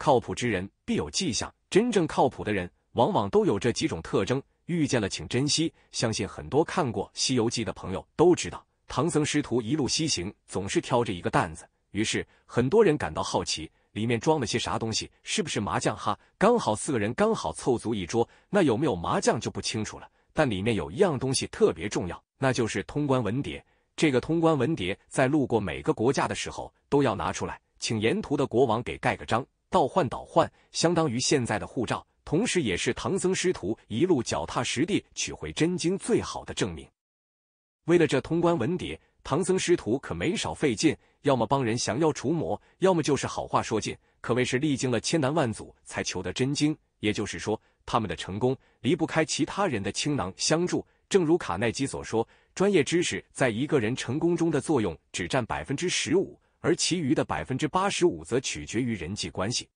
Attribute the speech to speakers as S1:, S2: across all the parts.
S1: 靠谱之人必有迹象，真正靠谱的人往往都有这几种特征，遇见了请珍惜。相信很多看过《西游记》的朋友都知道，唐僧师徒一路西行，总是挑着一个担子，于是很多人感到好奇，里面装了些啥东西？是不是麻将哈？刚好四个人刚好凑足一桌，那有没有麻将就不清楚了。但里面有一样东西特别重要，那就是通关文牒。这个通关文牒在路过每个国家的时候都要拿出来，请沿途的国王给盖个章。倒换倒换，相当于现在的护照，同时也是唐僧师徒一路脚踏实地取回真经最好的证明。为了这通关文牒，唐僧师徒可没少费劲，要么帮人降妖除魔，要么就是好话说尽，可谓是历经了千难万阻才求得真经。也就是说，他们的成功离不开其他人的倾囊相助。正如卡耐基所说，专业知识在一个人成功中的作用只占百分之十五。而其余的百分之八十五则取决于人际关系，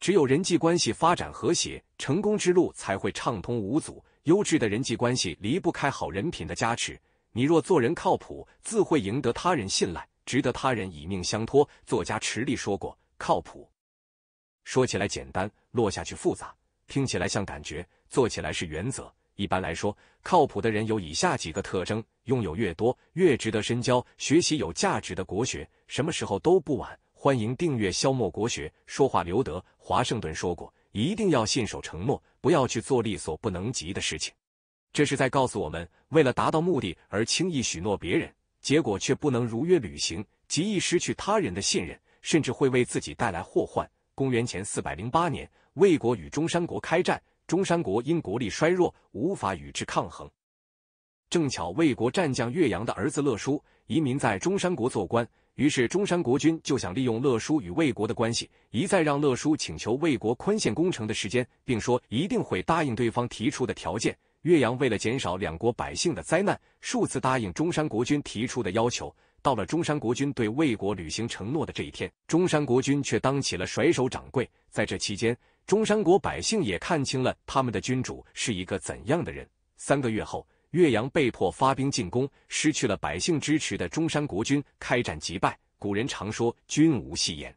S1: 只有人际关系发展和谐，成功之路才会畅通无阻。优质的人际关系离不开好人品的加持，你若做人靠谱，自会赢得他人信赖，值得他人以命相托。作家池莉说过：“靠谱，说起来简单，落下去复杂，听起来像感觉，做起来是原则。”一般来说，靠谱的人有以下几个特征：拥有越多，越值得深交。学习有价值的国学，什么时候都不晚。欢迎订阅《消磨国学》，说话留德。华盛顿说过：“一定要信守承诺，不要去做力所不能及的事情。”这是在告诉我们，为了达到目的而轻易许诺别人，结果却不能如约履行，极易失去他人的信任，甚至会为自己带来祸患。公元前四百零八年，魏国与中山国开战。中山国因国力衰弱，无法与之抗衡。正巧魏国战将岳阳的儿子乐叔移民在中山国做官，于是中山国君就想利用乐叔与魏国的关系，一再让乐叔请求魏国宽限工程的时间，并说一定会答应对方提出的条件。岳阳为了减少两国百姓的灾难，数次答应中山国君提出的要求。到了中山国君对魏国履行承诺的这一天，中山国君却当起了甩手掌柜。在这期间，中山国百姓也看清了他们的君主是一个怎样的人。三个月后，岳阳被迫发兵进攻，失去了百姓支持的中山国君开战即败。古人常说，君无戏言，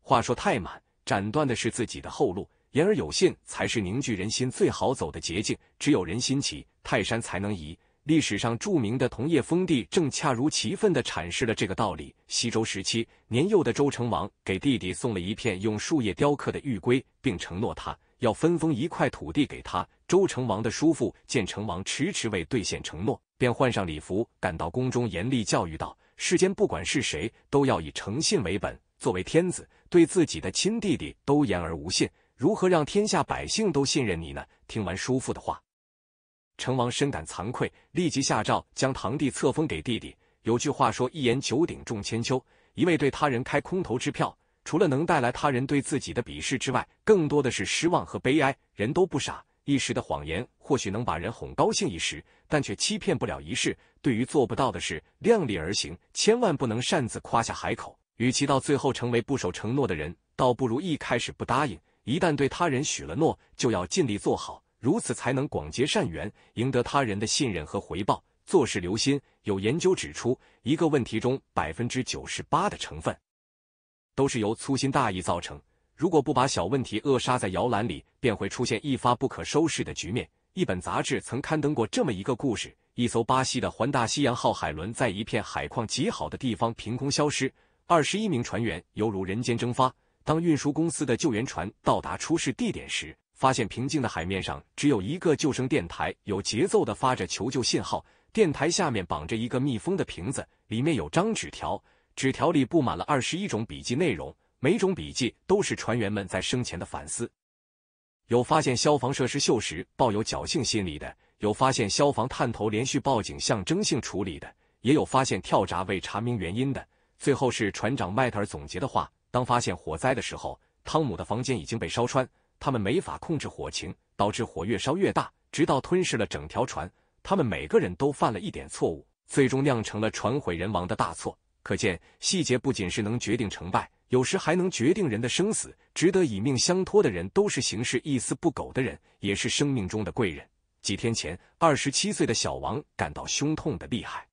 S1: 话说太满，斩断的是自己的后路。言而有信，才是凝聚人心最好走的捷径。只有人心齐，泰山才能移。历史上著名的桐叶封地，正恰如其分的阐释了这个道理。西周时期，年幼的周成王给弟弟送了一片用树叶雕刻的玉龟，并承诺他要分封一块土地给他。周成王的叔父见成王迟迟未兑现承诺，便换上礼服赶到宫中，严厉教育道：“世间不管是谁，都要以诚信为本。作为天子，对自己的亲弟弟都言而无信，如何让天下百姓都信任你呢？”听完叔父的话。成王深感惭愧，立即下诏将堂弟册封给弟弟。有句话说：“一言九鼎，重千秋。”一味对他人开空头支票，除了能带来他人对自己的鄙视之外，更多的是失望和悲哀。人都不傻，一时的谎言或许能把人哄高兴一时，但却欺骗不了一世。对于做不到的事，量力而行，千万不能擅自夸下海口。与其到最后成为不守承诺的人，倒不如一开始不答应。一旦对他人许了诺，就要尽力做好。如此才能广结善缘，赢得他人的信任和回报。做事留心，有研究指出，一个问题中百分之九十八的成分，都是由粗心大意造成。如果不把小问题扼杀在摇篮里，便会出现一发不可收拾的局面。一本杂志曾刊登过这么一个故事：一艘巴西的环大西洋号海轮在一片海况极好的地方凭空消失，二十一名船员犹如人间蒸发。当运输公司的救援船到达出事地点时，发现平静的海面上只有一个救生电台，有节奏的发着求救信号。电台下面绑着一个密封的瓶子，里面有张纸条，纸条里布满了二十一种笔记内容，每种笔记都是船员们在生前的反思。有发现消防设施锈蚀抱有侥幸心理的，有发现消防探头连续报警象征性处理的，也有发现跳闸未查明原因的。最后是船长迈特尔总结的话：当发现火灾的时候，汤姆的房间已经被烧穿。他们没法控制火情，导致火越烧越大，直到吞噬了整条船。他们每个人都犯了一点错误，最终酿成了船毁人亡的大错。可见，细节不仅是能决定成败，有时还能决定人的生死。值得以命相托的人，都是行事一丝不苟的人，也是生命中的贵人。几天前，二十七岁的小王感到胸痛的厉害，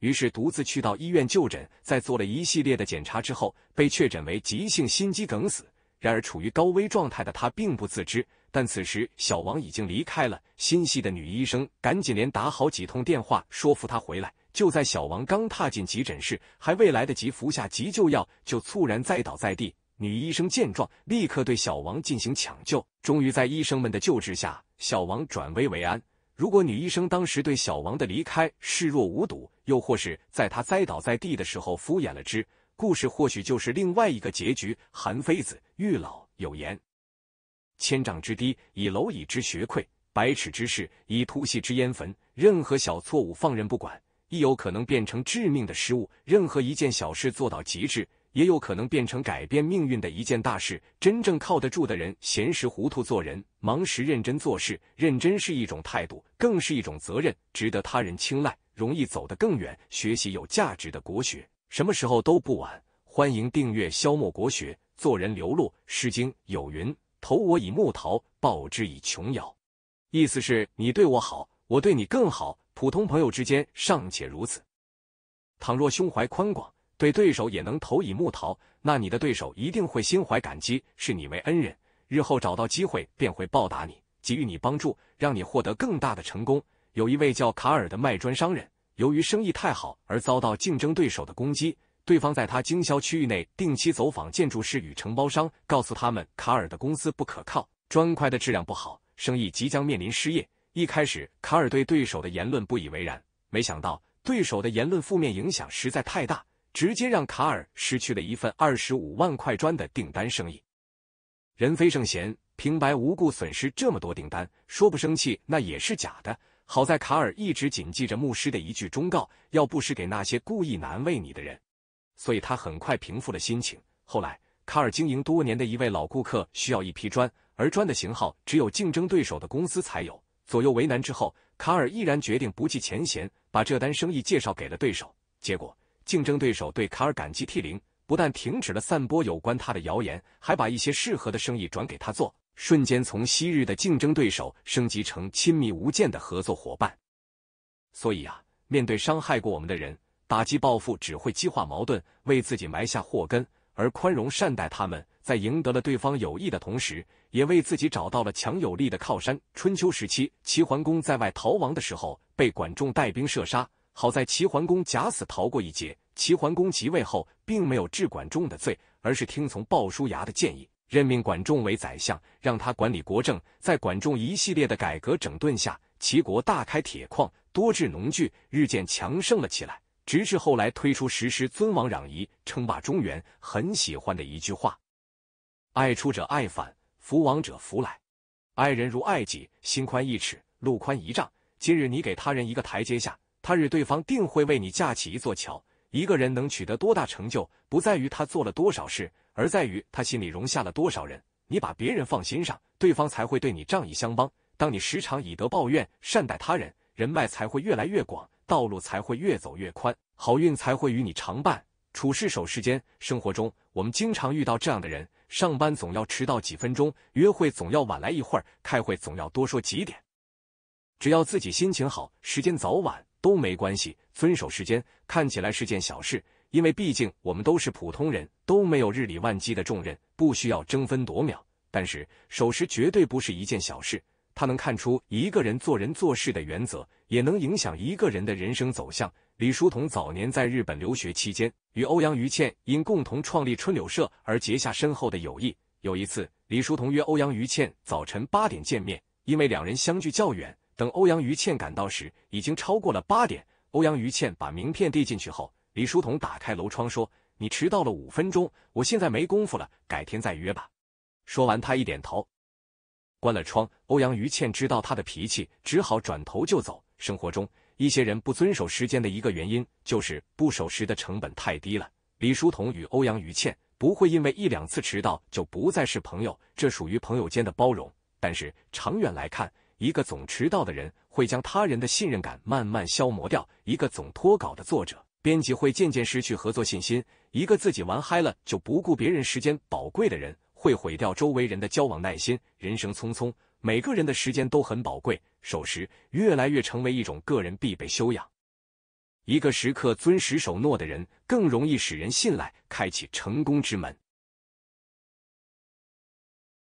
S1: 于是独自去到医院就诊。在做了一系列的检查之后，被确诊为急性心肌梗死。然而处于高危状态的他并不自知，但此时小王已经离开了。心细的女医生赶紧连打好几通电话，说服他回来。就在小王刚踏进急诊室，还未来得及服下急救药，就猝然栽倒在地。女医生见状，立刻对小王进行抢救。终于在医生们的救治下，小王转危为安。如果女医生当时对小王的离开视若无睹，又或是在他栽倒在地的时候敷衍了之。故事或许就是另外一个结局。韩非子、玉老有言：“千丈之堤，以蝼蚁之穴溃；百尺之室，以突隙之烟焚。”任何小错误放任不管，亦有可能变成致命的失误；任何一件小事做到极致，也有可能变成改变命运的一件大事。真正靠得住的人，闲时糊涂做人，忙时认真做事。认真是一种态度，更是一种责任，值得他人青睐，容易走得更远。学习有价值的国学。什么时候都不晚，欢迎订阅《消磨国学》。做人流露，《诗经》有云：“投我以木桃，报之以琼瑶。”意思是，你对我好，我对你更好。普通朋友之间尚且如此，倘若胸怀宽广，对对手也能投以木桃，那你的对手一定会心怀感激，视你为恩人。日后找到机会，便会报答你，给予你帮助，让你获得更大的成功。有一位叫卡尔的卖砖商人。由于生意太好而遭到竞争对手的攻击，对方在他经销区域内定期走访建筑师与承包商，告诉他们卡尔的公司不可靠，砖块的质量不好，生意即将面临失业。一开始卡尔对对手的言论不以为然，没想到对手的言论负面影响实在太大，直接让卡尔失去了一份二十五万块砖的订单生意。人非圣贤，平白无故损失这么多订单，说不生气那也是假的。好在卡尔一直谨记着牧师的一句忠告，要不施给那些故意难为你的人，所以他很快平复了心情。后来，卡尔经营多年的一位老顾客需要一批砖，而砖的型号只有竞争对手的公司才有。左右为难之后，卡尔毅然决定不计前嫌，把这单生意介绍给了对手。结果，竞争对手对卡尔感激涕零，不但停止了散播有关他的谣言，还把一些适合的生意转给他做。瞬间从昔日的竞争对手升级成亲密无间的合作伙伴。所以啊，面对伤害过我们的人，打击报复只会激化矛盾，为自己埋下祸根；而宽容善待他们，在赢得了对方友谊的同时，也为自己找到了强有力的靠山。春秋时期，齐桓公在外逃亡的时候，被管仲带兵射杀。好在齐桓公假死逃过一劫。齐桓公即位后，并没有治管仲的罪，而是听从鲍叔牙的建议。任命管仲为宰相，让他管理国政。在管仲一系列的改革整顿下，齐国大开铁矿，多制农具，日渐强盛了起来。直至后来推出实施尊王攘夷，称霸中原。很喜欢的一句话：“爱出者爱返，福往者福来。爱人如爱己，心宽一尺，路宽一丈。今日你给他人一个台阶下，他日对方定会为你架起一座桥。”一个人能取得多大成就，不在于他做了多少事，而在于他心里容下了多少人。你把别人放心上，对方才会对你仗义相帮。当你时常以德报怨，善待他人，人脉才会越来越广，道路才会越走越宽，好运才会与你常伴。处事守时间，生活中我们经常遇到这样的人：上班总要迟到几分钟，约会总要晚来一会儿，开会总要多说几点。只要自己心情好，时间早晚。都没关系，遵守时间看起来是件小事，因为毕竟我们都是普通人，都没有日理万机的重任，不需要争分夺秒。但是守时绝对不是一件小事，他能看出一个人做人做事的原则，也能影响一个人的人生走向。李叔同早年在日本留学期间，与欧阳予倩因共同创立春柳社而结下深厚的友谊。有一次，李叔同约欧阳予倩早晨八点见面，因为两人相距较远。等欧阳于倩赶到时，已经超过了八点。欧阳于倩把名片递进去后，李书桐打开楼窗说：“你迟到了五分钟，我现在没工夫了，改天再约吧。”说完，他一点头，关了窗。欧阳于倩知道他的脾气，只好转头就走。生活中，一些人不遵守时间的一个原因，就是不守时的成本太低了。李书桐与欧阳于倩不会因为一两次迟到就不再是朋友，这属于朋友间的包容。但是长远来看，一个总迟到的人，会将他人的信任感慢慢消磨掉；一个总脱稿的作者，编辑会渐渐失去合作信心；一个自己玩嗨了就不顾别人时间宝贵的人，会毁掉周围人的交往耐心。人生匆匆，每个人的时间都很宝贵，守时越来越成为一种个人必备修养。一个时刻遵时守诺的人，更容易使人信赖，开启成功之门。